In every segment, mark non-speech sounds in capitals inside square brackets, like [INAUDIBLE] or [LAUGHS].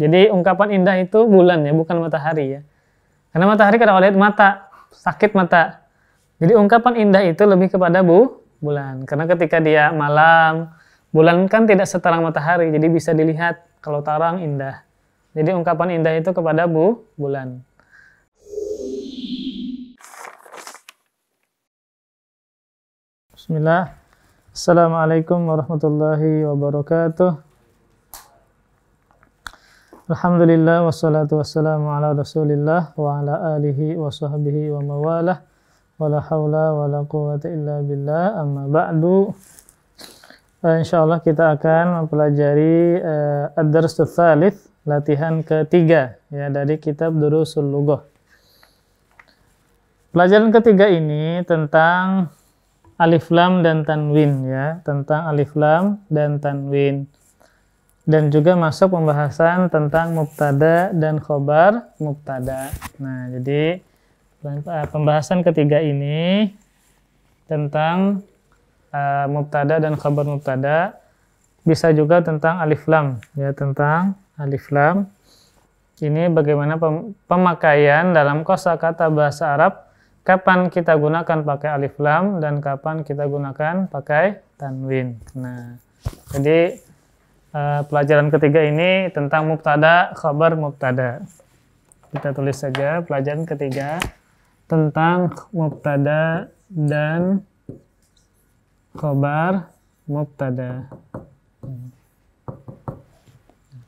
Jadi ungkapan indah itu bulan ya, bukan matahari ya. Karena matahari kalau lihat mata, sakit mata. Jadi ungkapan indah itu lebih kepada bu, bulan. Karena ketika dia malam, bulan kan tidak seterang matahari, jadi bisa dilihat kalau tarang indah. Jadi ungkapan indah itu kepada bu, bulan. Bismillah. Assalamualaikum warahmatullahi wabarakatuh. Alhamdulillah wassalatu wassalamu ala Rasulillah wa ala alihi wa sahbihi wa mawalah wa la hawla wa la quwata illa billah amma ba'du uh, insyaallah kita akan mempelajari uh, eh, ad darsu Thalith latihan ketiga ya dari kitab Durusul Lugoh Pelajaran ketiga ini tentang alif lam dan tanwin ya, tentang alif lam dan tanwin dan juga masuk pembahasan tentang mubtada dan khobar mubtada. Nah, jadi eh, pembahasan ketiga ini tentang uh, mubtada dan khobar mubtada bisa juga tentang alif lam ya tentang alif lam ini bagaimana pemakaian dalam kosakata bahasa Arab kapan kita gunakan pakai alif lam dan kapan kita gunakan pakai tanwin. Nah, jadi Eh, pelajaran ketiga ini tentang mubtada, khabar mubtada. Kita tulis saja pelajaran ketiga tentang mubtada dan khabar mubtada.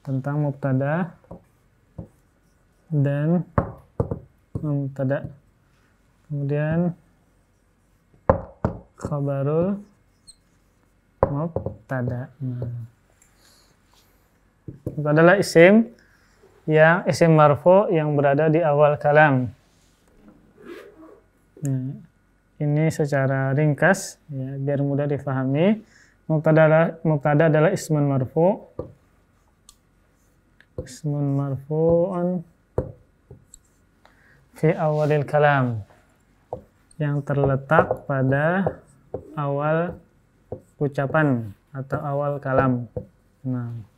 Tentang mubtada dan mubtada. Kemudian khabarul mubtada. Nah. Itu adalah isim yang isim marfo yang berada di awal kalam. Hmm. ini secara ringkas ya, biar mudah difahami. Mubtada adalah, adalah ismun marfu. Ismun marfu'un fi awalil kalam yang terletak pada awal ucapan atau awal kalam. Nah.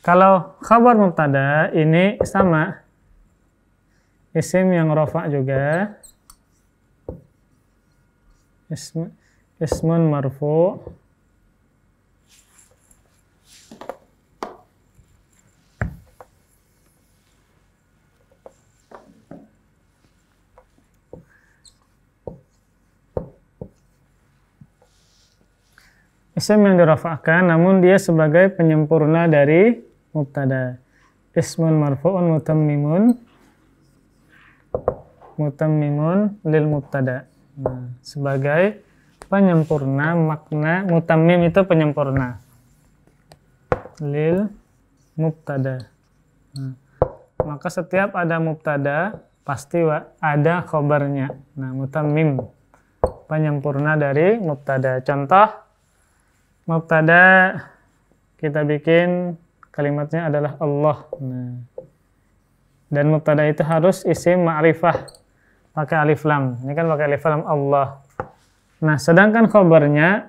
Kalau khabar mubtada ini sama isim yang rofa juga ism, ismun marfu isim yang dirafahkan namun dia sebagai penyempurna dari mubtada ismun marfu'un mutammimun mutammimun lil mubtada nah, sebagai penyempurna makna mutammim itu penyempurna lil mubtada nah, maka setiap ada mubtada pasti ada khobarnya nah mutammim penyempurna dari mubtada contoh mubtada kita bikin kalimatnya adalah Allah. Nah. Dan mubtada itu harus isim ma'rifah pakai alif lam. Ini kan pakai alif lam Allah. Nah, sedangkan khobarnya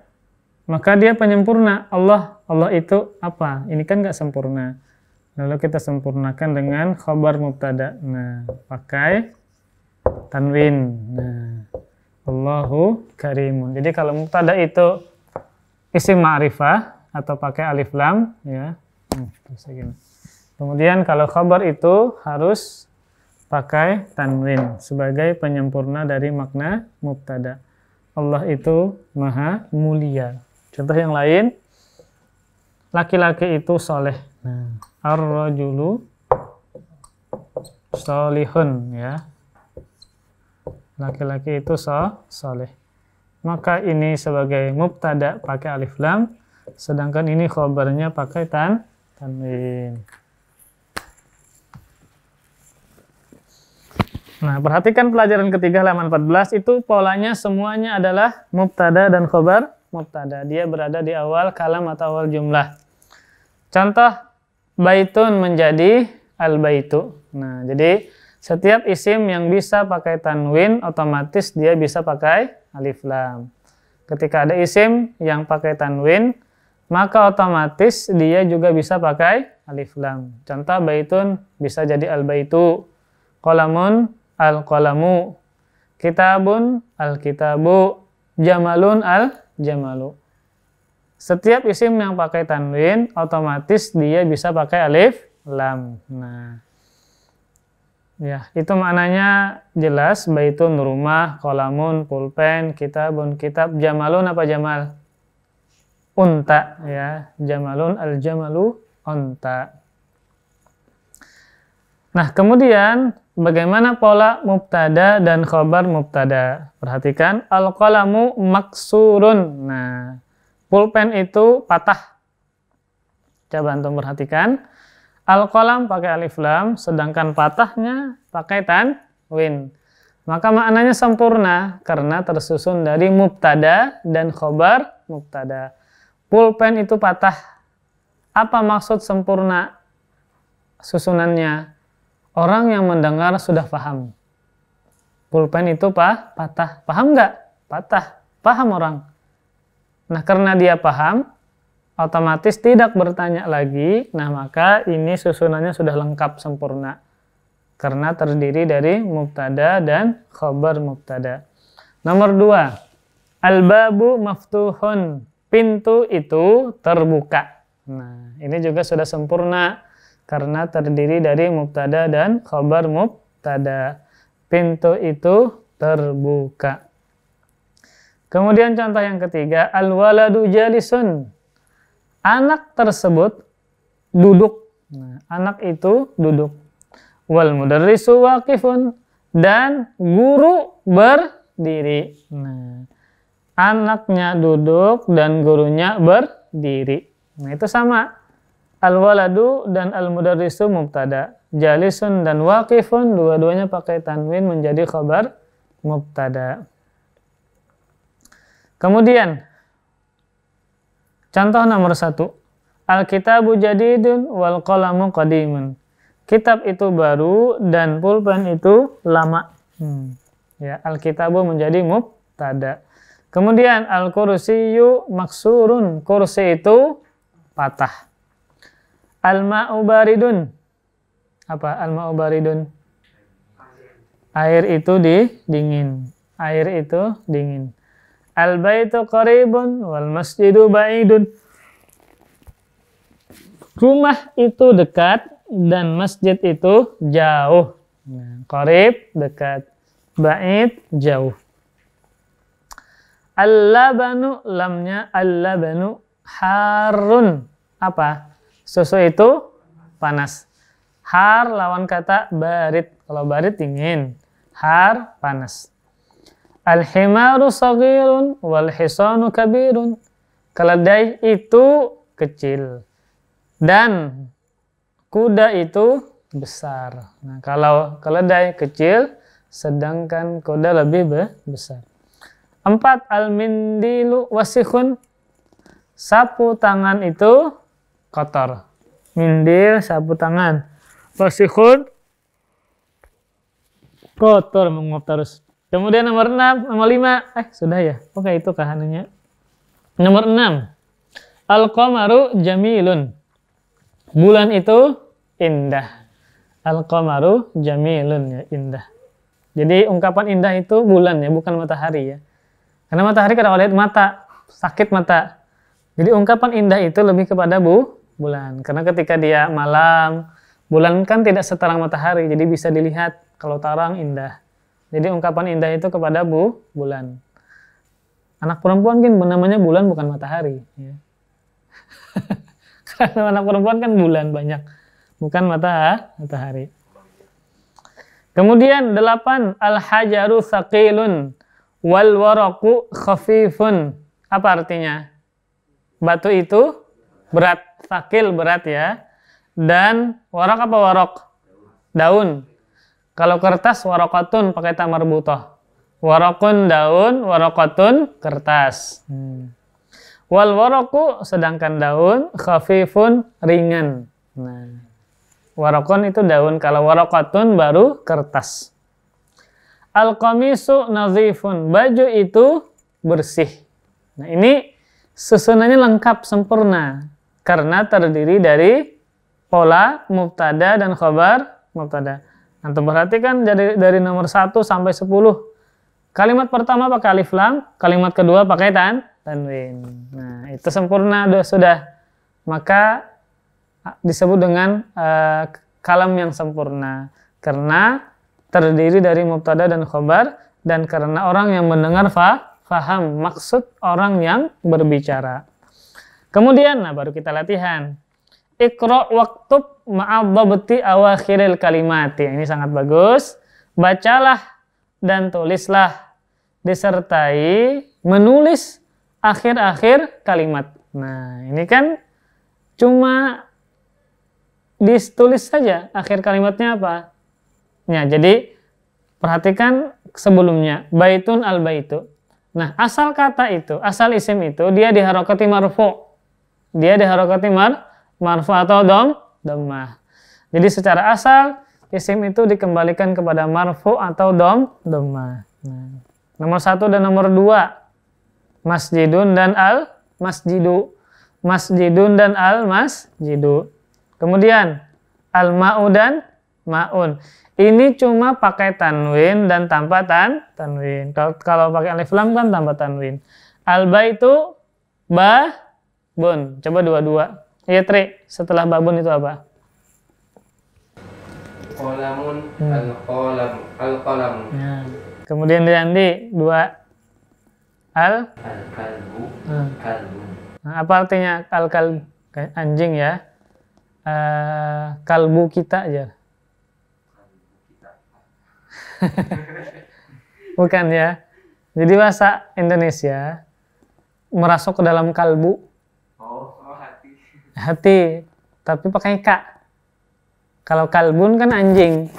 maka dia penyempurna. Allah, Allah itu apa? Ini kan nggak sempurna. Lalu kita sempurnakan dengan khobar mubtada. Nah, pakai tanwin. Nah, Allahu karimun. Jadi kalau mubtada itu isim ma'rifah atau pakai alif lam ya Hmm, Kemudian kalau khabar itu harus pakai tanwin sebagai penyempurna dari makna mubtada. Allah itu maha mulia. Contoh yang lain, laki-laki itu soleh. Nah, ar-rajulu solihun ya. Laki-laki itu so, soleh. Maka ini sebagai mubtada pakai alif lam, sedangkan ini khabarnya pakai tan Amin. Nah, perhatikan pelajaran ketiga halaman 14 itu polanya semuanya adalah mubtada dan khobar mubtada. Dia berada di awal kalam atau awal jumlah. Contoh baitun menjadi al baitu. Nah, jadi setiap isim yang bisa pakai tanwin otomatis dia bisa pakai alif lam. Ketika ada isim yang pakai tanwin, maka otomatis dia juga bisa pakai alif lam. Contoh baitun bisa jadi al baitu, kolamun al kolamu, kitabun al kitabu, jamalun al jamalu. Setiap isim yang pakai tanwin otomatis dia bisa pakai alif lam. Nah, ya itu maknanya jelas baitun rumah, kolamun pulpen, kitabun kitab, jamalun apa jamal? unta ya jamalun al jamalu unta nah kemudian bagaimana pola mubtada dan khobar mubtada perhatikan al qalamu maksurun nah pulpen itu patah coba antum perhatikan al qalam pakai alif lam sedangkan patahnya pakai tanwin maka maknanya sempurna karena tersusun dari mubtada dan khobar mubtada. Pulpen itu patah. Apa maksud sempurna susunannya? Orang yang mendengar sudah paham. Pulpen itu pa, patah. Paham nggak? Patah. Paham orang. Nah karena dia paham, otomatis tidak bertanya lagi. Nah maka ini susunannya sudah lengkap sempurna. Karena terdiri dari mubtada dan khobar mubtada. Nomor dua, al-babu maftuhun pintu itu terbuka. Nah, ini juga sudah sempurna karena terdiri dari mubtada dan khobar mubtada. Pintu itu terbuka. Kemudian contoh yang ketiga, al-waladu jalisun. Anak tersebut duduk. Nah, anak itu duduk. Wal mudarrisu waqifun dan guru berdiri. Nah, Anaknya duduk dan gurunya berdiri. Nah, itu sama. Al-waladu dan al-mudarrisu mubtada. Jalisun dan waqifun dua-duanya pakai tanwin menjadi khabar mubtada. Kemudian contoh nomor satu. Al-kitabu jadidun wal qalamu qadimun. Kitab itu baru dan pulpen itu lama. Hmm. Ya, al-kitabu menjadi mubtada. Kemudian al-kursiyu maksurun. Kursi itu patah. al maubaridun Apa al maubaridun Air itu di dingin. Air itu dingin. Al-baitu qaribun wal masjidu ba'idun. Rumah itu dekat dan masjid itu jauh. Nah, qarib dekat, ba'id jauh. Al-labanu lamnya al-labanu harun. Apa? Susu itu panas. Har lawan kata barit. Kalau barit dingin. Har panas. Al-himaru sagirun wal hisanu kabirun. Keledai itu kecil. Dan kuda itu besar. Nah, kalau keledai kecil, sedangkan kuda lebih besar. Empat, al-mindilu wasihun. Sapu tangan itu kotor. Mindil, sapu tangan. Wasihun, kotor menguap terus. Kemudian nomor 6, nomor 5. Eh, sudah ya? Oke, itu kahannya. Nomor 6. Al-Qamaru jamilun. Bulan itu indah. Al-Qamaru jamilun ya, indah. Jadi ungkapan indah itu bulan ya, bukan matahari ya. Karena matahari kalau lihat mata, sakit mata. Jadi ungkapan indah itu lebih kepada bu, bulan. Karena ketika dia malam, bulan kan tidak seterang matahari, jadi bisa dilihat kalau tarang indah. Jadi ungkapan indah itu kepada bu, bulan. Anak perempuan kan namanya bulan bukan matahari. Ya. [LAUGHS] Karena anak perempuan kan bulan banyak, bukan mata matahari. Kemudian delapan al hajaru sakilun wal waraku khafifun. Apa artinya? Batu itu berat, fakil berat ya. Dan warok apa warok? Daun. Kalau kertas warokatun pakai tamar butoh. Warokun daun, warokatun kertas. Hmm. Wal waroku sedangkan daun khafifun ringan. Nah, warokun itu daun. Kalau warokatun baru kertas. Al-qamisu nazifun. Baju itu bersih. Nah, ini susunannya lengkap sempurna karena terdiri dari pola mubtada dan khobar mubtada. Antum nah, perhatikan dari dari nomor 1 sampai 10. Kalimat pertama pakai alif lam, kalimat kedua pakai tan tanwin. Nah, itu sempurna sudah. Maka disebut dengan uh, kalam yang sempurna karena terdiri dari mubtada dan khobar dan karena orang yang mendengar fa, faham maksud orang yang berbicara. Kemudian, nah baru kita latihan. Ikro waktub ma'adzabti awakhiril kalimat Ini sangat bagus. Bacalah dan tulislah disertai menulis akhir-akhir kalimat. Nah, ini kan cuma ditulis saja akhir kalimatnya apa? Ya, jadi perhatikan sebelumnya baitun al baitu. Nah, asal kata itu, asal isim itu dia diharokati marfu. Dia diharokati mar marfu atau dom domah. Jadi secara asal isim itu dikembalikan kepada marfu atau dom domah. Nah, nomor satu dan nomor dua masjidun dan al masjidu masjidun dan al masjidu. Kemudian al maudan ma'un. Ini cuma pakai tanwin dan tanpa tan tanwin. Kalau, kalau pakai alif lam kan tanpa tanwin. Alba itu ba bun. Coba dua-dua. Ya Tri, setelah ba itu apa? Kolamun hmm. al kolam al kolam. Ya. Kemudian diandi dua al al kalbu hmm. kalbu. Nah, apa artinya al kalbu? Anjing ya. Uh, kalbu kita aja. [LAUGHS] Bukan ya. Jadi bahasa Indonesia merasuk ke dalam kalbu. Oh, oh hati. Hati, tapi pakai kak. Kalau kalbun kan anjing.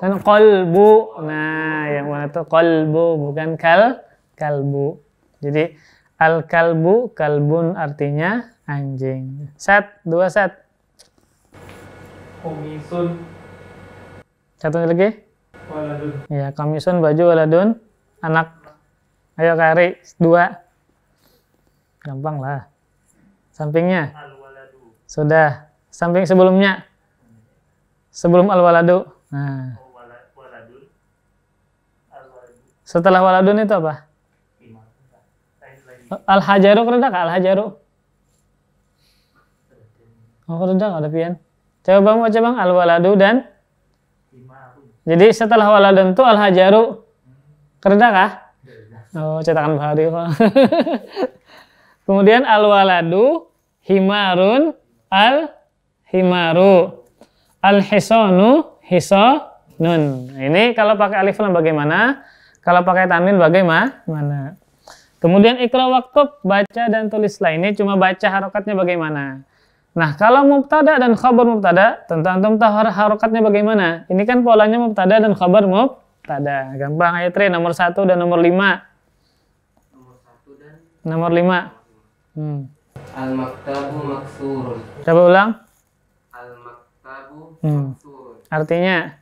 Kan kolbu. Nah, yang mana tuh kolbu bukan kal kalbu. Jadi al kalbu kalbun artinya anjing. Set dua set. Komisun. Satu lagi. Waladun. Ya, kamisun baju waladun anak. Ayo kari dua. Gampang lah. Sampingnya. Sudah. Samping sebelumnya. Sebelum al-waladu. Nah. Oh, Setelah waladun itu apa? Al-hajaru kereda kak? Al-hajaru? Oh kereda kak, ada pian. Coba bang, coba bang. Al-waladu dan? Jadi setelah waladun itu al-hajaru kerda kah? Oh, cetakan bahari kok. [LAUGHS] Kemudian al-waladu himarun al-himaru. Al-hisonu hisonun. Ini kalau pakai alif lam bagaimana? Kalau pakai tanwin bagaimana? Kemudian ikra waktu baca dan tulislah. Ini cuma baca harokatnya bagaimana. Nah, kalau mubtada dan khabar mubtada, tentang antum tahu harokatnya bagaimana. Ini kan polanya mubtada dan khabar mubtada. Gampang ayat 3 nomor 1 dan nomor 5. Nomor 5. Hmm. Al-maktabu maksurun. Coba ulang. Al-maktabu hmm. Artinya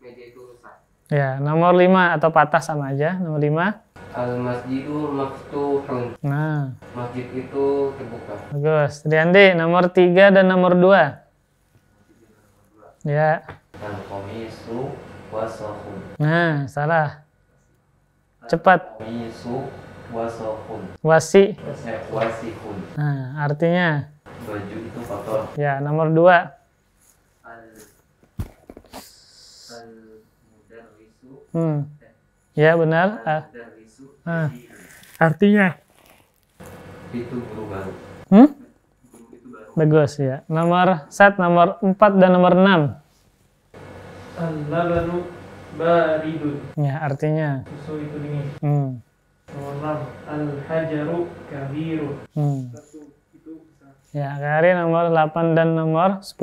meja itu rusak. Ya, nomor 5 atau patah sama aja, nomor 5. Al masjidu maftuhun. Nah. Masjid itu terbuka. Bagus. Riandi nomor 3 dan nomor 2. Ya. Al komisu wasahun. Nah, salah. Cepat. Al komisu wasahun. Wasi. Eh, wasihun. Nah, artinya. Baju itu kotor. Ya, nomor 2. Hmm. Ya benar. Al, al Nah, artinya itu guru baru. Hmm? Bagus ya. Nomor set nomor 4 dan nomor 6. Al-labanu baridun. Ya, artinya susu itu dingin. Hmm. Nomor 6 al-hajaru kabiru. Hmm. Ya, kari nomor 8 dan nomor 10.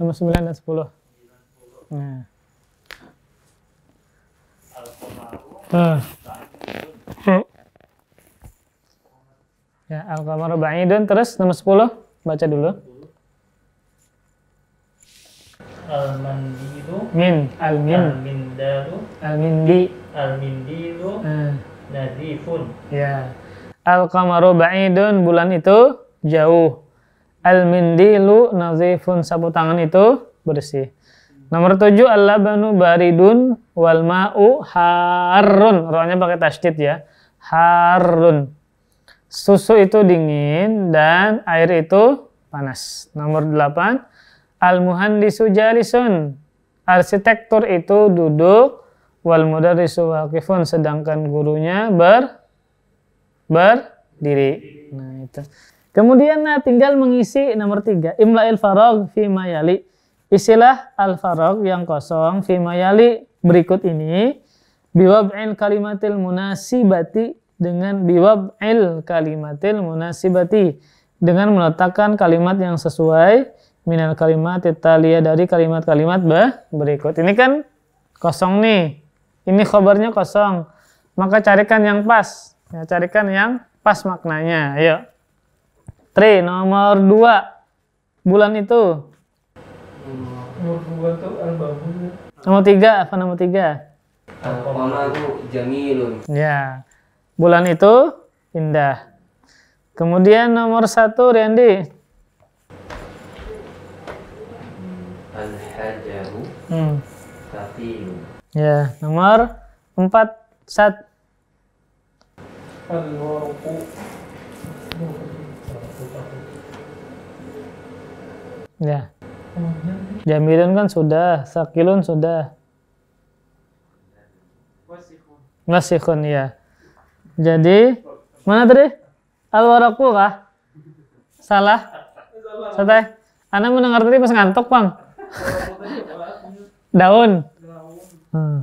Nomor 9 dan 10. Nah. Al-qamaru. Uh. Ya, Al-Qamaru Ba'idun. Terus nomor 10, baca dulu. al mandiru Min. Al-Min. Ya. Al-Mindalu. Al-Mindi. al mindiru Uh. Ya. ya. Al-Qamaru Ba'idun. Bulan itu jauh. Al-Mindilu nazifun. Sapu tangan itu bersih. Nomor tujuh al-labanu baridun wal ma'u harun. Rohnya pakai tasdid ya. Harun. Susu itu dingin dan air itu panas. Nomor 8, al-muhandisu jalisun. Arsitektur itu duduk wal mudarrisu waqifun sedangkan gurunya ber berdiri. Nah, itu. Kemudian nah, tinggal mengisi nomor 3, imla'il farog fi mayali. Isilah al farog yang kosong fi mayali berikut ini biwab'il kalimatil munasibati dengan kalimat kalimatil munasibati dengan meletakkan kalimat yang sesuai minal kalimat kita lihat dari kalimat-kalimat berikut. Ini kan kosong nih. Ini khabarnya kosong. Maka carikan yang pas. Ya, carikan yang pas maknanya. Ayo. Tri, nomor dua. Bulan itu. Nomor Nomor tiga, apa nomor tiga? al Jamilun. Ya bulan itu indah. Kemudian nomor satu, Randy. Al-hajaru hmm. Ya, nomor empat, Sat. al Ya. Jamilun kan sudah, sakilun sudah. Masihun. Masihun, ya. Jadi mana tadi? al lah kah? Salah? Santai. Anda mendengar tadi pas ngantuk, Bang. [LAUGHS] Daun. Hmm.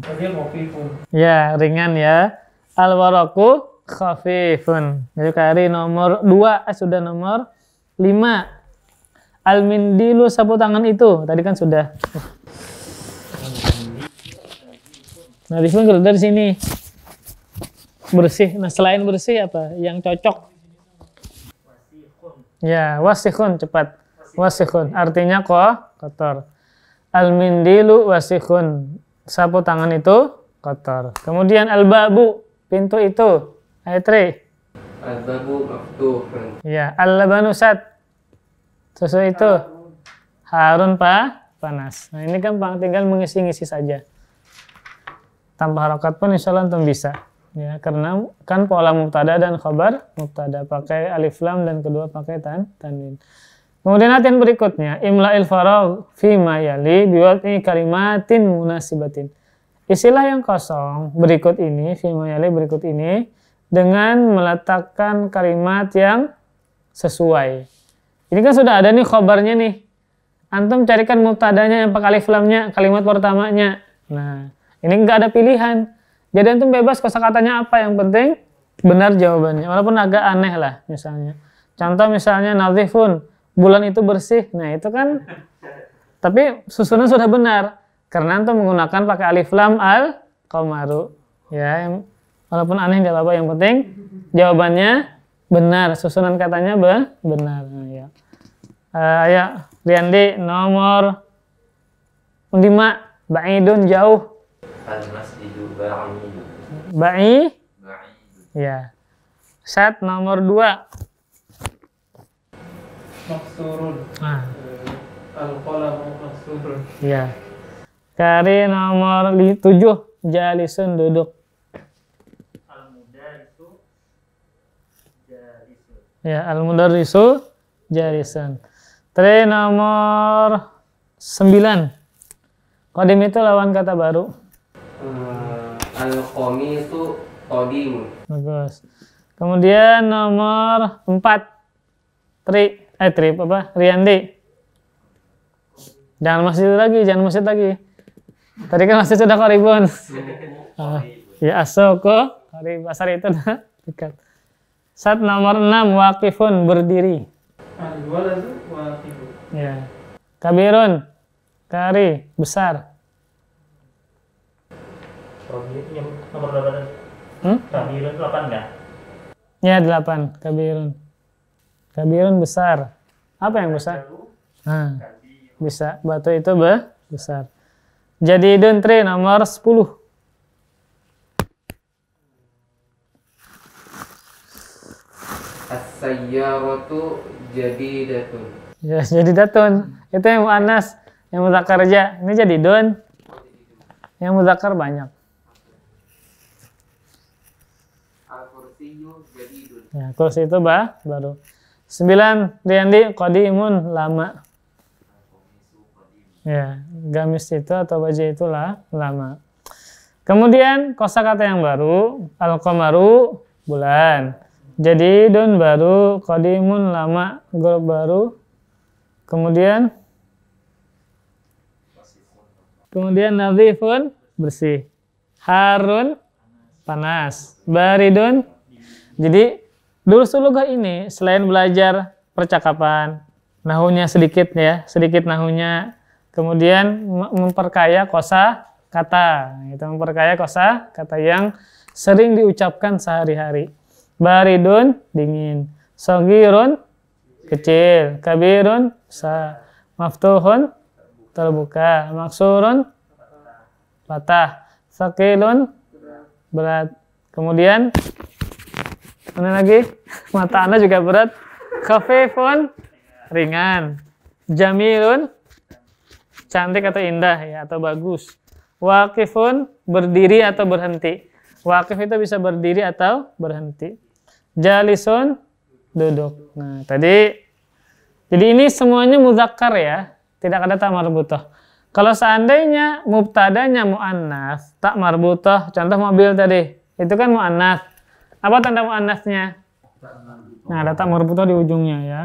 Ya, ringan ya. Al-waraqu khafifun. Jadi kari nomor 2 eh, sudah nomor 5. Al-mindilu sapu tangan itu. Tadi kan sudah. Nah, di dari sini bersih. Nah selain bersih apa yang cocok? Ya wasihun cepat. Wasihun artinya kok kotor. Al mindilu wasihun sapu tangan itu kotor. Kemudian al babu pintu itu. Ayat 3. Al babu maftuhun. Ya al labanusat susu itu harun Pak panas. Nah ini gampang kan tinggal mengisi-ngisi saja. Tanpa harokat pun insya Allah bisa ya karena kan pola mubtada dan khobar mubtada pakai alif lam dan kedua pakai tan tanwin kemudian latihan berikutnya il faragh fi ma yali biwati kalimatin munasibatin istilah yang kosong berikut ini fi ma yali berikut ini dengan meletakkan kalimat yang sesuai ini kan sudah ada nih khobarnya nih antum carikan mubtadanya yang pakai alif lamnya kalimat pertamanya nah ini enggak ada pilihan jadi antum bebas kosa katanya apa yang penting benar jawabannya. Walaupun agak aneh lah misalnya. Contoh misalnya nazifun, bulan itu bersih. Nah, itu kan tapi susunan sudah benar karena antum menggunakan pakai alif lam al qamaru. Ya, yang, walaupun aneh tidak apa-apa yang penting jawabannya benar, susunan katanya be benar. Nah, ya. Uh, ya, Riandi nomor 5 Ba'idun jauh Ba'i? Ya. Set nomor dua. Maksurun. Nah. Ah. Eh, al qalamu maksurun. Ya. Kari nomor tujuh. Jalisun duduk. Al mudarisu jalisun. Ya, al mudarisu jalisun. Tre nomor sembilan. Kodim itu lawan kata baru al itu qadimun. Bagus. Kemudian nomor 4 Tri eh Tri apa? Riyandi. Jangan masjid lagi, jangan masjid lagi. Tadi kan masjid sudah koribun. Uh, [LAUGHS] ah, ya asoko hari pasar itu dekat. Saat nomor 6 wakifun berdiri. Al-waladu nah, wakifun. Ya. Kabirun kari besar nomor hmm? delapan hmm? Kabirun itu 8 enggak? Ya 8, Kabirun Kabirun besar Apa yang besar? Nah, bisa, batu itu be besar Jadi Duntri nomor 10 As-sayyaratu jadi datun. Ya, jadi datun. Itu yang Anas, yang mau aja. Ini jadi don Yang muzakkar banyak. Ya, kurs itu bah, baru. Sembilan, Riyandi, kodi imun, lama. Ya, gamis itu atau baju itulah lama. Kemudian kosakata yang baru, al-qamaru, bulan. Jadi dun baru, imun lama, grup baru. Kemudian Kemudian nadhifun bersih. Harun panas. Baridun. Jadi Durus Ulugah ini selain belajar percakapan, nahunya sedikit ya, sedikit nahunya, kemudian memperkaya kosa kata, itu memperkaya kosa kata yang sering diucapkan sehari-hari. Baridun dingin, sogirun kecil, kabirun sa, maftuhun terbuka, maksurun patah, sakilun berat. Kemudian Mana lagi? Mata Anda juga berat. Kafe pun ringan. Jamilun cantik atau indah ya atau bagus. Wakifun berdiri atau berhenti. Wakif itu bisa berdiri atau berhenti. Jalisun duduk. Nah, tadi jadi ini semuanya muzakkar ya, tidak ada tak marbutoh. Kalau seandainya mubtadanya mu'annas, tak marbutoh, contoh mobil tadi, itu kan mu'annas apa tanda muannasnya? Nah, ada tak marbutoh di ujungnya ya.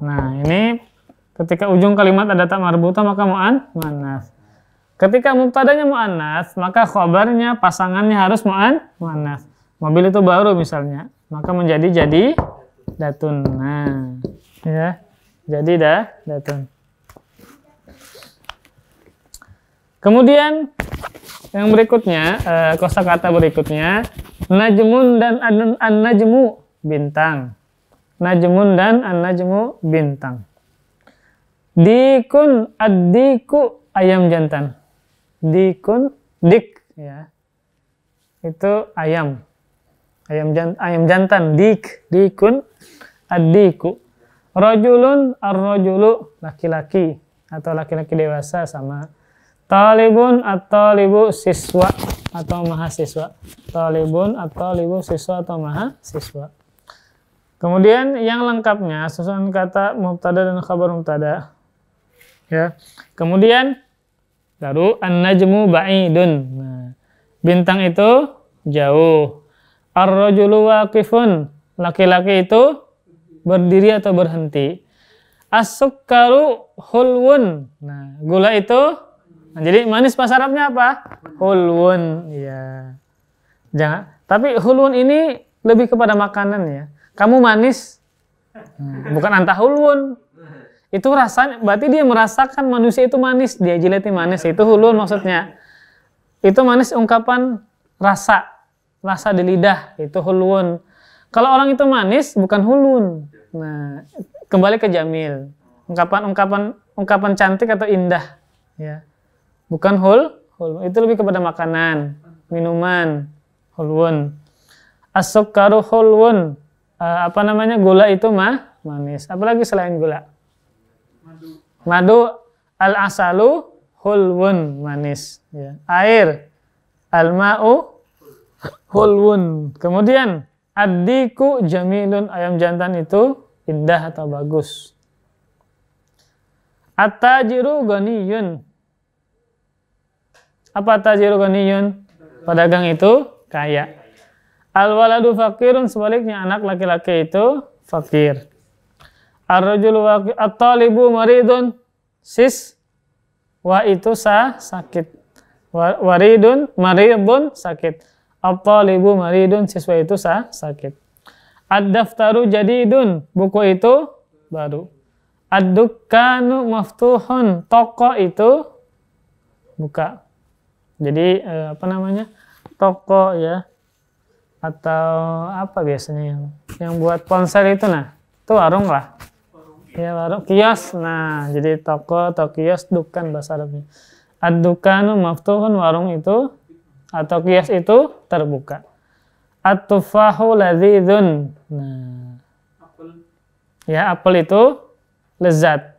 Nah, ini ketika ujung kalimat ada tak marbutoh maka mu'an mu'annas. Ketika muktadanya mu'annas, maka khobarnya pasangannya harus mu'an mu'annas. Mobil itu baru misalnya, maka menjadi jadi datun. Nah, ya. Jadi dah datun. Kemudian yang berikutnya eh, kosakata berikutnya najmun dan an, an najmu bintang. Najmun dan an najmu bintang. Dikun adiku ayam jantan. Dikun dik ya. Itu ayam. Ayam jantan, ayam jantan dik dikun adiku. Rojulun ar-rojulu laki-laki atau laki-laki dewasa sama Talibun atau libu siswa atau mahasiswa. Talibun atau libu siswa atau mahasiswa. Kemudian yang lengkapnya susunan kata mubtada dan khabar mubtada. Ya. Kemudian daru an-najmu ba'idun. Nah, bintang itu jauh. Ar-rajulu waqifun. Laki-laki itu berdiri atau berhenti. As-sukkaru hulwun. Nah, gula itu Nah, jadi manis bahasa Arabnya apa? Hulun, ya. Jangan. Tapi hulun ini lebih kepada makanan ya. Kamu manis. Hmm. bukan antah hulun. Itu rasanya berarti dia merasakan manusia itu manis, dia jilati manis itu hulun maksudnya. Itu manis ungkapan rasa, rasa di lidah itu hulun. Kalau orang itu manis bukan hulun. Nah, kembali ke jamil. Ungkapan-ungkapan ungkapan cantik atau indah ya. Bukan hul, hul itu lebih kepada makanan, minuman, hulwun. As-sukkaru hulwun. Uh, eh, apa namanya? Gula itu mah manis. Apalagi selain gula? Madu. al-asalu hulwun manis. Ya. Air al-ma'u hulwun. Kemudian adiku jamilun ayam jantan itu indah atau bagus. Atajiru ganiyun. Apa tajiru ganiyun? Pedagang itu kaya. Al-waladu fakirun sebaliknya anak laki-laki itu fakir. Ar-rajul at-talibu maridun sis wa itu sa sakit. Waridun maridun sakit. At-talibu maridun sis wa itu sa sakit. Ad-daftaru jadidun buku itu baru. Ad-dukkanu maftuhun toko itu buka jadi eh, apa namanya toko ya atau apa biasanya yang yang buat ponsel itu nah itu warung lah warung. ya warung kios nah jadi toko atau kios dukan bahasa Arabnya adukan waktu maftuhun warung itu atau kios itu terbuka at ladidun nah ya apel itu lezat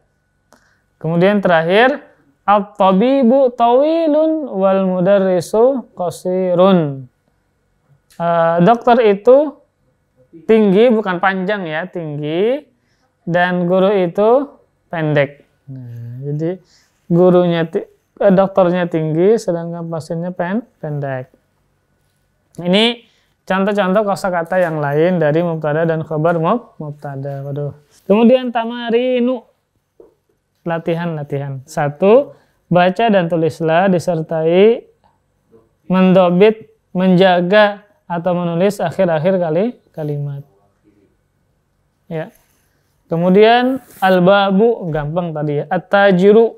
kemudian terakhir At-tabibu tawilun wal mudarrisu qasirun. Uh, dokter itu tinggi bukan panjang ya, tinggi dan guru itu pendek. Nah, jadi gurunya eh, dokternya tinggi sedangkan pasiennya pen pendek. Ini contoh-contoh kosakata yang lain dari mubtada dan khabar mub mubtada. Waduh. Kemudian tamarinu latihan-latihan. Satu, baca dan tulislah disertai mendobit, menjaga atau menulis akhir-akhir kali kalimat. Ya. Kemudian al-babu gampang tadi ya. At-tajiru,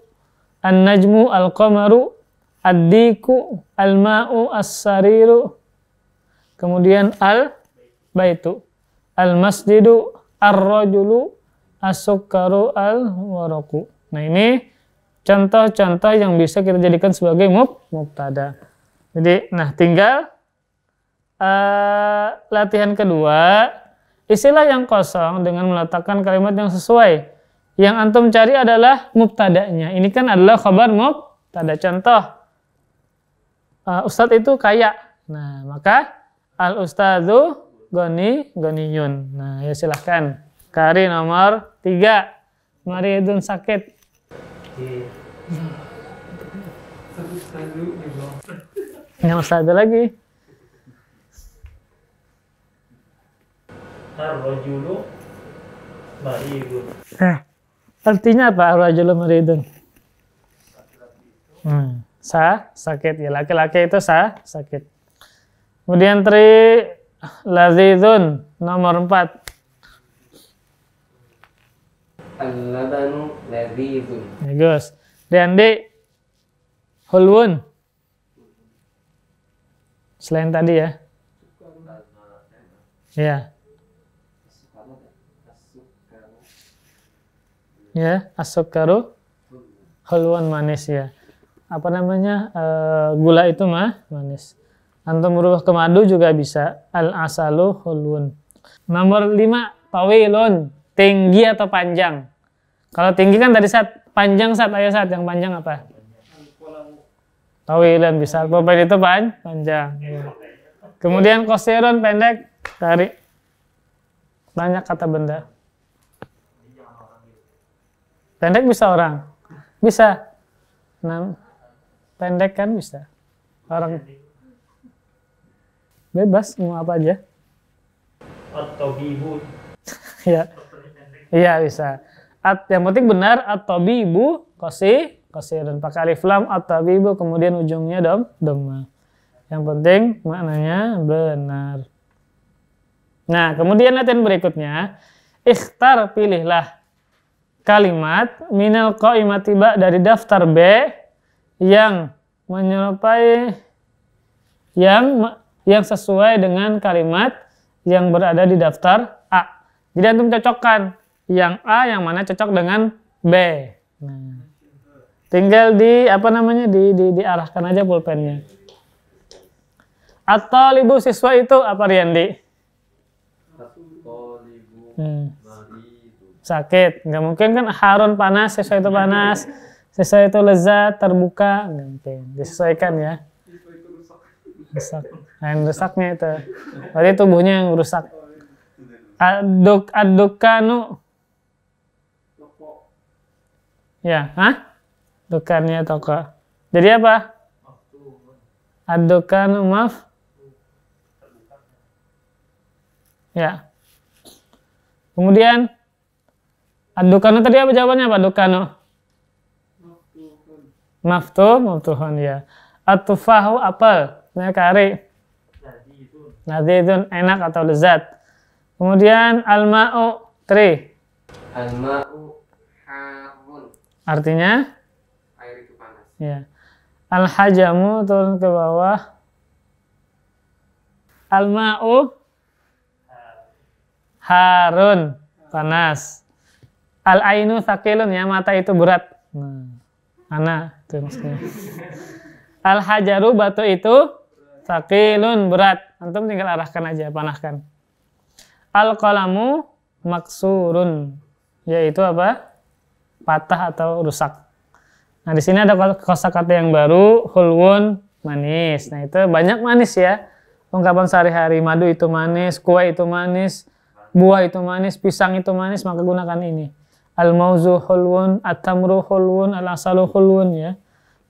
an-najmu, al-qamaru, ad-diku, al-ma'u, as-sariru. Kemudian al-baitu, al-masjidu, ar-rajulu, as al-waraku. Nah, ini contoh-contoh yang bisa kita jadikan sebagai mub mubtada. Jadi, nah tinggal uh, latihan kedua, istilah yang kosong dengan meletakkan kalimat yang sesuai. Yang antum cari adalah mubtadanya. Ini kan adalah khabar mubtada. Contoh, uh, eh, ustadz itu kaya. Nah, maka al ustadu goni goniyun. Nah, ya silahkan. Kari nomor tiga Maridun sakit. Yang satu ada lagi. Arrojulu maridun. Eh, artinya apa arrojulu maridun? Hmm. Sa, sakit. Ya, laki-laki itu sa, sakit. Kemudian tri Lazidun nomor empat Al-labanu لذيذ bagus dan D hulwun selain tadi ya ya ya asukaru hulwun manis ya apa namanya e, gula itu mah manis antum berubah ke madu juga bisa al asalu hulwun nomor lima, tawilun tinggi atau panjang kalau tinggi kan tadi saat panjang saat ayat saat yang panjang apa? Tawilan bisa. Bapak itu pan panjang. Ya. Kemudian kosiron pendek tarik banyak kata benda. Pendek bisa orang, bisa. Nah, pendek kan bisa orang bebas mau apa aja. Atau ya, iya bisa at yang penting benar at tabibu kosi dan pakai alif lam at tabibu kemudian ujungnya dom doma yang penting maknanya benar nah kemudian latihan berikutnya ikhtar pilihlah kalimat minal qaimatiba dari daftar B yang menyerupai yang yang sesuai dengan kalimat yang berada di daftar A. Jadi antum cocokkan yang A yang mana cocok dengan B. Nah, tinggal di apa namanya di, di diarahkan aja pulpennya. Atau ibu siswa itu apa Riyandi? Hmm. Sakit, nggak mungkin kan Harun panas, siswa itu panas, siswa itu lezat, terbuka, nggak mungkin disesuaikan ya. Rusak, Yang rusaknya itu. Berarti tubuhnya yang rusak. Aduk adukanu Ya, hah? Dukannya toko. Jadi apa? Adukan maaf. Ya. Kemudian adukan, tadi apa jawabannya Pak adukan? Maftuh, maftuhun ya. Atufahu apel, nah kari. Nadidun enak atau lezat. Kemudian alma'u tri. Alma'u Artinya? Air itu panas. Ya. Al-hajamu turun ke bawah. Al-ma'u harun panas. Al-ainu sakilun ya mata itu berat. Nah, anak itu maksudnya. [LAUGHS] Al-hajaru batu itu sakilun berat. Antum tinggal arahkan aja, panahkan. Al-qalamu maksurun. Yaitu apa? patah atau rusak. Nah, di sini ada kata-kata yang baru, hulwun, manis. Nah, itu banyak manis ya. Ungkapan sehari-hari, madu itu manis, kue itu manis, buah itu manis, pisang itu manis, maka gunakan ini. Al-mauzu hulwun, at-tamru hulwun, al-asalu hulwun ya.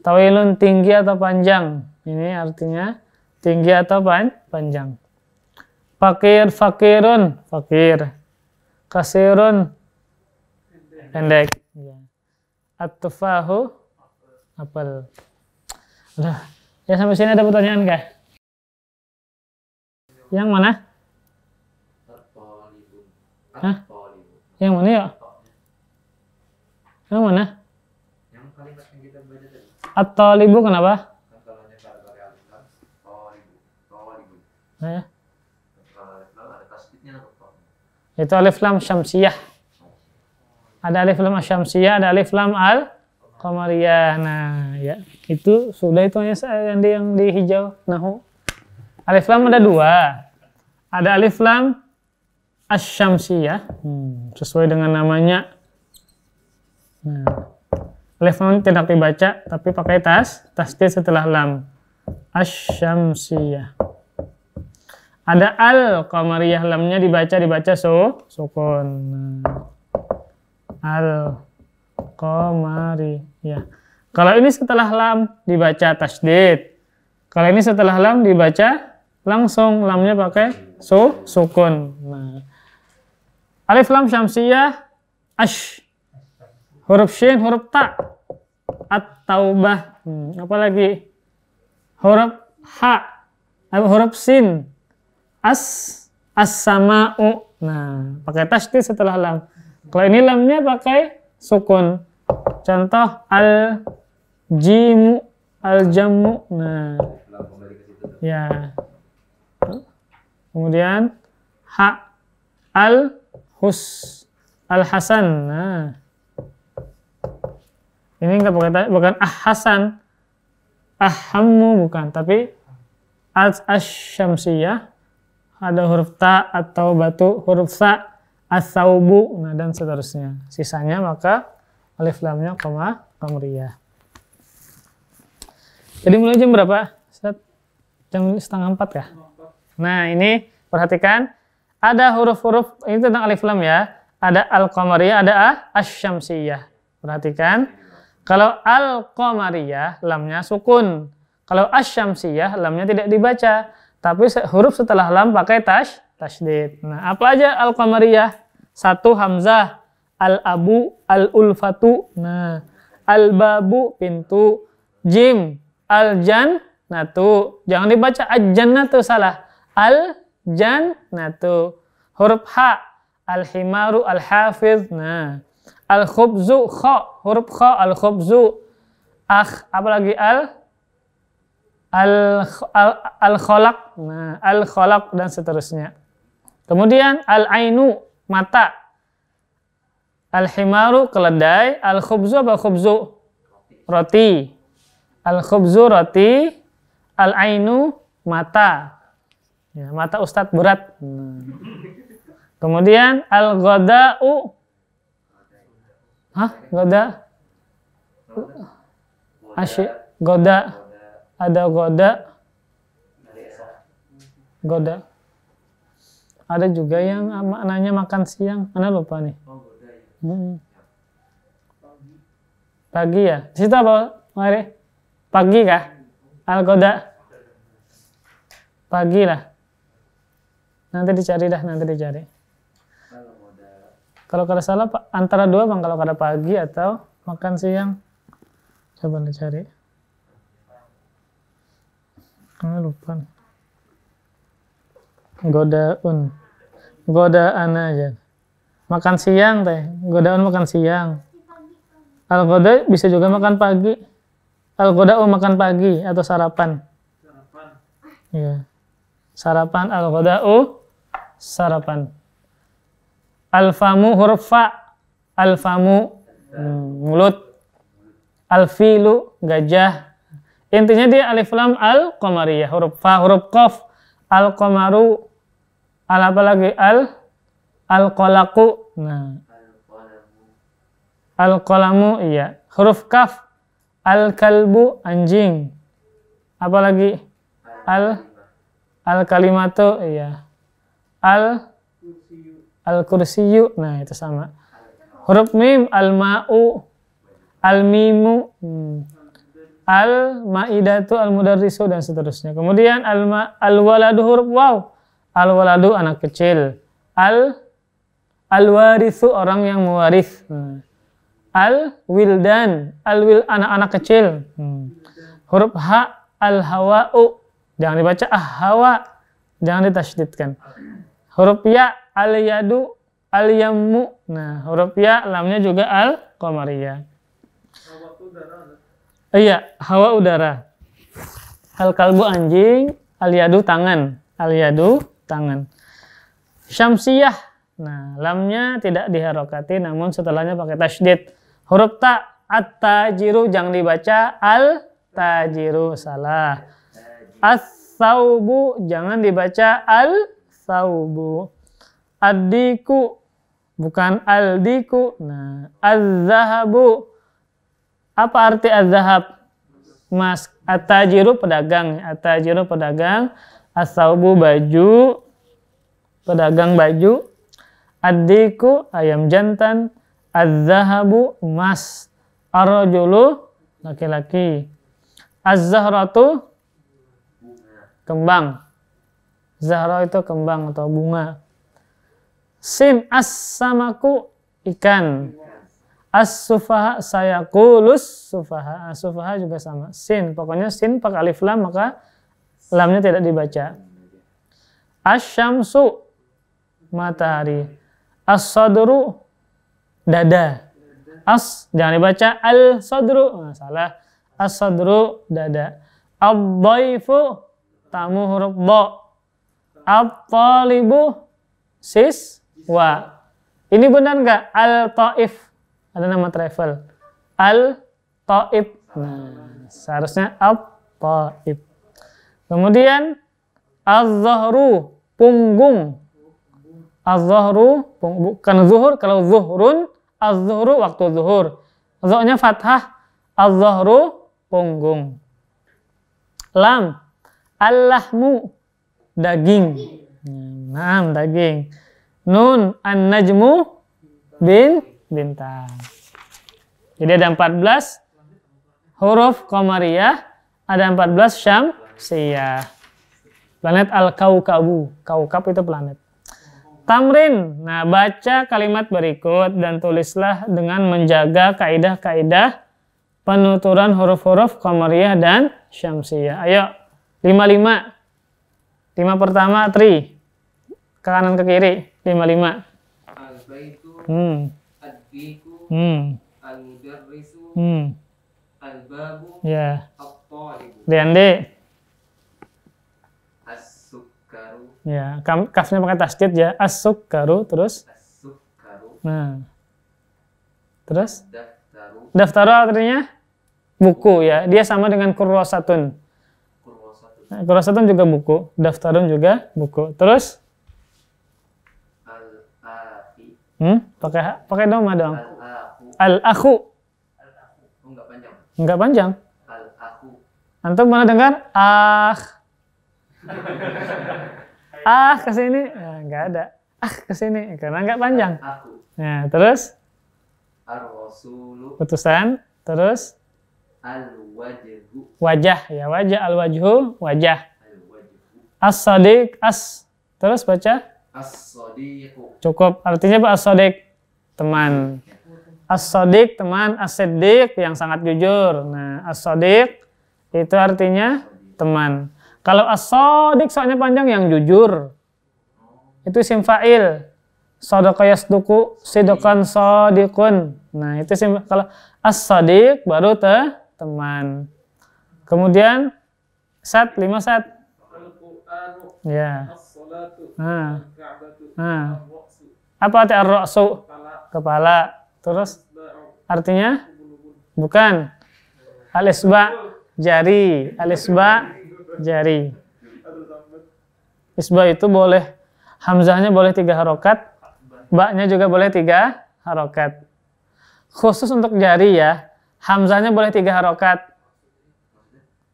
Tawilun tinggi atau panjang. Ini artinya tinggi atau pan panjang. Fakir, fakirun, fakir. Kasirun, pendek. At-tufahu apel. Udah. Ya sampai sini ada pertanyaan enggak? Yang mana? Hah? Yang mana ya? Yang mana? Yang paling kita baca tadi. At-talibu kenapa? ya. Itu alif lam syamsiyah. Ada alif lam asyamsiyah, ada alif lam al qamariyah. Nah, ya. Itu sudah itu hanya yang di, yang di hijau nahu. Alif lam ada dua. Ada alif lam asyamsiyah. Hmm, sesuai dengan namanya. Nah, alif lam tidak dibaca tapi pakai tas, tas dia setelah lam. Asyamsiyah. Ada al qamariyah lamnya dibaca dibaca so sukun. Nah al komari ya kalau ini setelah lam dibaca tasdid kalau ini setelah lam dibaca langsung lamnya pakai su sukun nah alif lam syamsiyah ash huruf shin huruf ta at taubah hmm, apalagi huruf ha huruf sin as as sama u. nah pakai tasdid setelah lam kalau ini lamnya pakai sukun. Contoh al jimu al jamu. Nah. Ya. Kemudian ha al hus al hasan. Nah. Ini enggak pakai bukan ah hasan. Ahammu bukan, tapi al asyamsiyah ada huruf ta atau batu huruf sa asaubu nah dan seterusnya sisanya maka alif lamnya koma kamriyah jadi mulai jam berapa Set, jam setengah empat ya. nah ini perhatikan ada huruf-huruf ini tentang alif lam ya ada al qamariyah ada a asyamsiyah perhatikan kalau al qamariyah lamnya sukun kalau asyamsiyah lamnya tidak dibaca tapi huruf setelah lam pakai tash tashdid. nah apa aja al qamariyah satu hamzah, al-abu, al-ulfatu. Nah, al-babu pintu, jim, al jan natu Jangan dibaca al-jannatu salah. al jan natu Huruf ha, al-himaru, al-hafiz. Nah, al-khubzu, kha, huruf kha, al-khubzu. Akh, apalagi al? al, al, al kholak, nah, al kholak dan seterusnya. Kemudian al ainu, mata. Al-himaru keledai, al-khubzu apa khubzu? Roti. Al-khubzu roti, al-ainu mata. Ya, mata ustad berat. Hmm. Kemudian al u, Hah? Goda? Asyik. goda. Ada goda. Goda ada juga yang ah, maknanya makan siang Mana lupa nih hmm. pagi ya situ apa mari pagi kah algoda pagi lah nanti dicari dah nanti dicari kalau kada salah antara dua bang kalau kada pagi atau makan siang coba dicari karena lupa godaun godaan aja makan siang teh godaan makan siang al goda bisa juga makan pagi al goda makan pagi atau sarapan sarapan ya sarapan al goda sarapan famu huruf fa famu hmm, mulut Al filu gajah intinya dia alif lam al qamariyah huruf fa huruf qaf al komaru Al apa lagi? Al al kolaku. Nah. Al kolamu iya. Huruf kaf. Al kalbu anjing. Apa lagi? Al al kalimatu iya. Al al kursiyu. Nah, itu sama. Huruf mim al ma'u al mimu. Hmm al maidatu al mudarrisu dan seterusnya. Kemudian al ma, al waladu huruf waw al-waladu anak kecil al al-warisu orang yang mewaris hmm. al-wildan al-wil anak-anak kecil hmm. huruf h al u jangan dibaca ah-hawa jangan ditasdidkan huruf ya al-yadu al yamu nah huruf ya lamnya juga al-qamariyah Iya, hawa udara. Al kalbu anjing, al yadu tangan, al yadu tangan. Syamsiyah. Nah, lamnya tidak diharokati namun setelahnya pakai tasydid. Huruf ta at-tajiru jangan dibaca al-tajiru salah. As-saubu jangan dibaca al-saubu. ad bukan al-diku. Nah, az-zahabu apa arti az-zahab? Mas at-tajiru pedagang, at-tajiru pedagang. Asaubu baju, pedagang baju. Adiku ayam jantan. azzahabu emas. arrojulu laki-laki. azzahra kembang. Zahra itu kembang atau bunga. Sim as-samaku ikan. As-sufaha saya kulus sufaha. As-sufaha juga sama. Sin. Pokoknya sin pakai alif lam maka lamnya tidak dibaca. Asyamsu matahari. As-sadru dada. As jangan dibaca al-sadru. Nah, salah. As-sadru dada. Ad-dhaifu tamu huruf bo. At-talibu wa. Ini benar nggak? Al-Taif. Ada nama travel. Al-Taif. Nah, seharusnya Al-Taif. Kemudian az-zahru punggung. Az-zahru bukan zuhur kalau zuhrun az-zuhru waktu zuhur. Zoknya fathah az-zahru punggung. Lam allahmu daging. Naam daging. Nun an-najmu bin bintang. Jadi ada 14 huruf komariah, ada 14 syam Sia. Planet Al-Kaukabu. Kaukab itu planet. Tamrin. Nah, baca kalimat berikut dan tulislah dengan menjaga kaidah-kaidah penuturan huruf-huruf komariah dan syamsiah. Ayo, 55. 5 pertama tri. Ke kanan ke kiri, 55. Hmm. Hmm. Hmm. Ya. Yeah. Ya, kafnya pakai tasdid ya. Asuk karu terus. Asuk karu. Nah. Terus? Daftaru. artinya buku ya. Dia sama dengan kurwasatun. Kurwasatun. Nah, kurwasatun juga buku. Daftarun juga buku. Terus? Hmm? Pakai pakai doma dong. Al-aku. Enggak oh, panjang. Enggak panjang. Antum mana dengar? Ah. [LAUGHS] ah ke sini, ya, nggak ada ah ke sini, karena nggak panjang nah terus putusan terus wajah ya wajah al wajhu wajah as sadiq as terus baca as cukup artinya apa as sadiq teman as sadiq teman as sedik yang sangat jujur nah as sadiq itu artinya teman kalau as soalnya panjang yang jujur. Itu isim fa'il. Sadaqa yasduku sidokan sadiqun. Nah, itu isim kalau as baru te, teman. Kemudian set lima set. Ya. Nah. Nah. Apa arti ar-ra'su? Kepala. Terus artinya? Bukan. Al-isba jari, al-isba jari. Isbah itu boleh hamzahnya boleh tiga harokat, baknya juga boleh tiga harokat. Khusus untuk jari ya, hamzahnya boleh tiga harokat.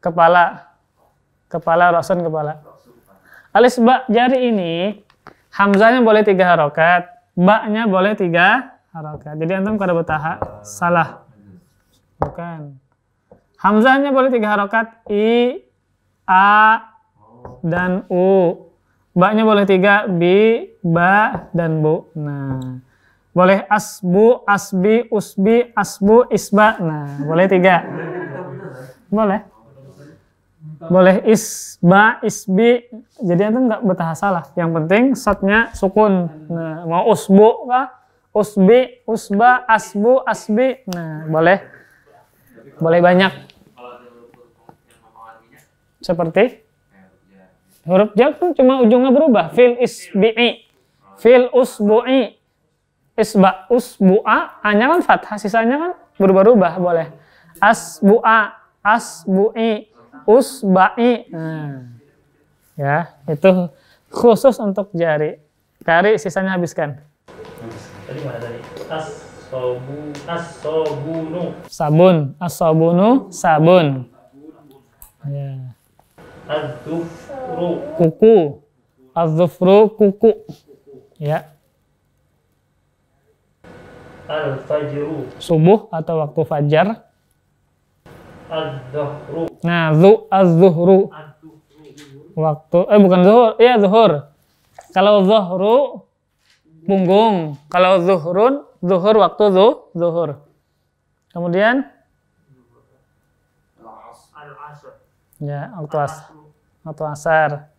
Kepala, kepala, rasun kepala. Alis bak jari ini, hamzahnya boleh tiga harokat, baknya boleh tiga harokat. Jadi antum kada betaha salah. Bukan. Hamzahnya boleh tiga harokat, i, A dan U. Baknya boleh tiga, B ba, dan bu. Nah, boleh asbu, asbi, usbi, asbu, isba. Nah, boleh tiga. Boleh. Boleh isba, isbi. Jadi itu nggak betah lah. Yang penting satnya sukun. Nah, mau usbu kah? Usbi, usba, asbu, asbi. Nah, boleh. Boleh banyak seperti huruf jar kan cuma ujungnya berubah fil isbi'i fil usbu'i isba usbu'a hanya kan fathah sisanya kan berubah-ubah boleh asbu'a asbu'i usba'i nah. ya itu khusus untuk jari kari sisanya habiskan tadi mana tadi as sabun as sabun as sabun sabun ya Az-zufru. Kuku. Az-zufru kuku. Ya. Al-fajru. Subuh atau waktu fajar. Az-zuhru. Nah, zu az-zuhru. Waktu eh bukan zuhur, iya zuhur. Kalau zuhru punggung, kalau zuhrun zuhur waktu zu, zuhur. Kemudian Ya, waktu asar atau asar?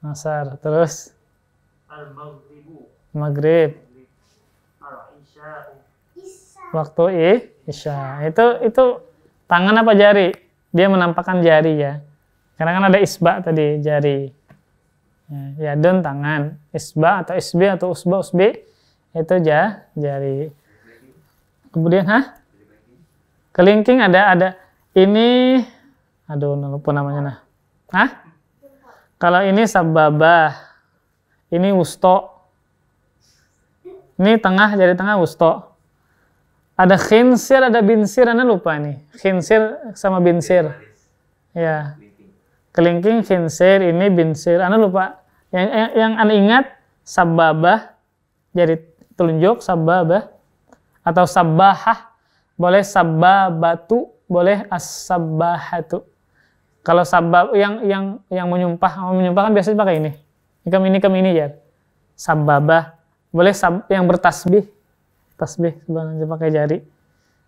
Asar. Terus? Al-Maghribu. Maghrib. Waktu i, isya. Itu itu tangan apa jari? Dia menampakkan jari ya. Karena kan ada isba tadi jari. Ya, ya don tangan. Isba atau isbi atau usba usbi itu ja, jari. Kemudian ha? Kelingking ada ada ini aduh lupa namanya nah Hah? kalau ini sababah ini wusto ini tengah jadi tengah wusto ada khinsir ada binsir anda lupa nih khinsir sama binsir ya kelingking khinsir ini binsir anda lupa yang yang, yang anda ingat sababah jadi telunjuk sababah atau sabahah boleh batu boleh as-sabahatu kalau sabab yang yang yang menyumpah oh, menyumpah kan biasanya pakai ini. Ikam ini kam ini ya. Sababah. Boleh sab, yang bertasbih. Tasbih sebenarnya pakai jari.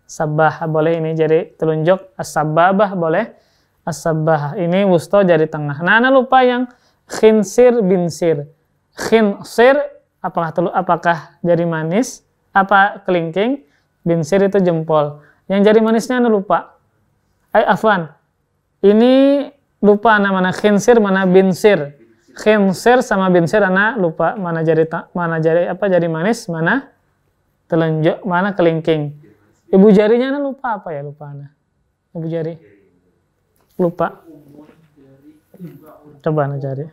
Sabah boleh ini jari telunjuk. As-sababah boleh. asabah ini wusto jari tengah. Nah, ana lupa yang khinsir bin sir. Khinsir apakah telu, apakah jari manis? Apa kelingking? Bin sir itu jempol. Yang jari manisnya anda lupa. Ay, afwan. Ini lupa anak mana khinsir mana binsir. Khinsir sama binsir anak lupa mana jari mana jari apa jari manis mana telunjuk mana kelingking. Ibu jarinya anak lupa apa ya lupa anak. Ibu jari lupa. Coba anak jari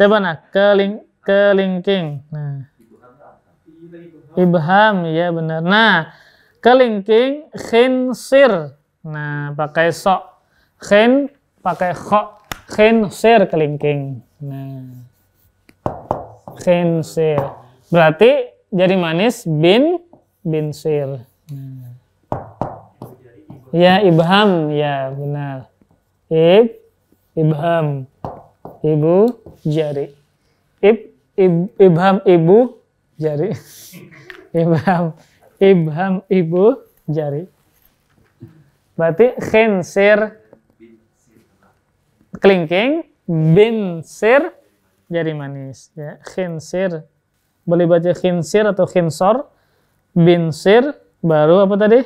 Coba anak keling kelingking. Nah. Ibham ya benar. Nah, kelingking khinsir. Nah, pakai sok. Khin pakai kho. Khinsir kelingking. Nah. Khinsir. Berarti jadi manis bin bin Nah. Ya ibham, ya benar. Ib ibham. Ibu jari. Ib, ib ibham ibu jari. [LAUGHS] ibham. Ibham ibu jari. Berarti khinsir kelingking bin sir jari manis ya khinsir boleh baca khinsir atau khinsor bin sir baru apa tadi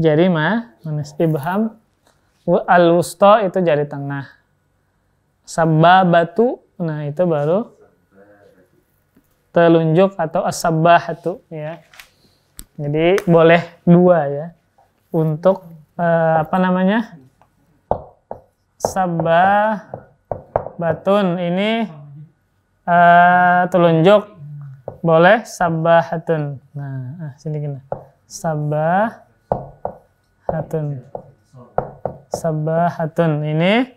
jari ma manis ibham al wusta itu jari tengah sabah batu, nah itu baru telunjuk atau asabah itu, ya jadi boleh dua ya untuk eh, apa namanya sabah batun ini eh, telunjuk boleh sabah hatun Nah, ah, sini kena sabah hatun sabah hatun ini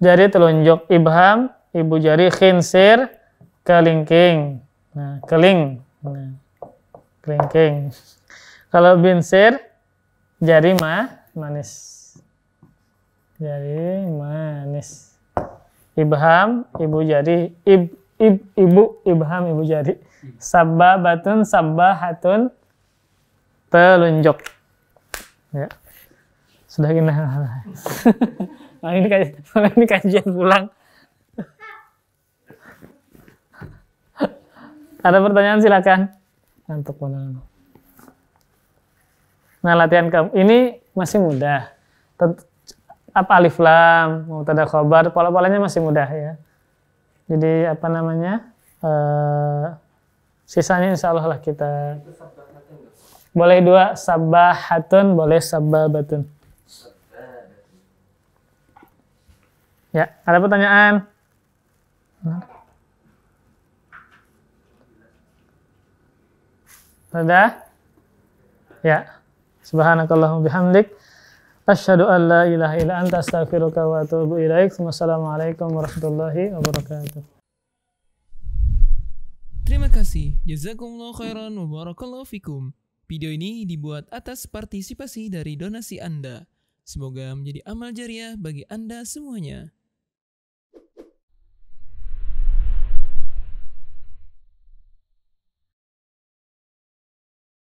jari telunjuk ibham, ibu jari khinsir kelingking. Nah, keling. Nah kelingking. Kalau binsir jari ma manis. Jari manis. Ibham ibu jari ib ib ibu ibham ibu jari. Sabba batun sabba hatun telunjuk. Ya. Sudah gini. [LAUGHS] nah, ini kajian, [LAUGHS] ini kajian pulang. Ada pertanyaan silakan. Antukuna. Nah, latihan kamu ini masih mudah. Apa alif lam, mau tanda khobar, pola-polanya masih mudah ya. Jadi apa namanya? E, sisanya insya Allah lah kita boleh dua sabahatun boleh sabah sababatun ya ada pertanyaan Hmm? Sudah? Ya. Subhanakallahum bihamdik. Asyhadu an la ilaha illa anta astaghfiruka wa atubu ilaik. Wassalamualaikum warahmatullahi wabarakatuh. Terima kasih. Jazakumullah khairan wa barakallahu fikum. Video ini dibuat atas partisipasi dari donasi Anda. Semoga menjadi amal jariah bagi Anda semuanya.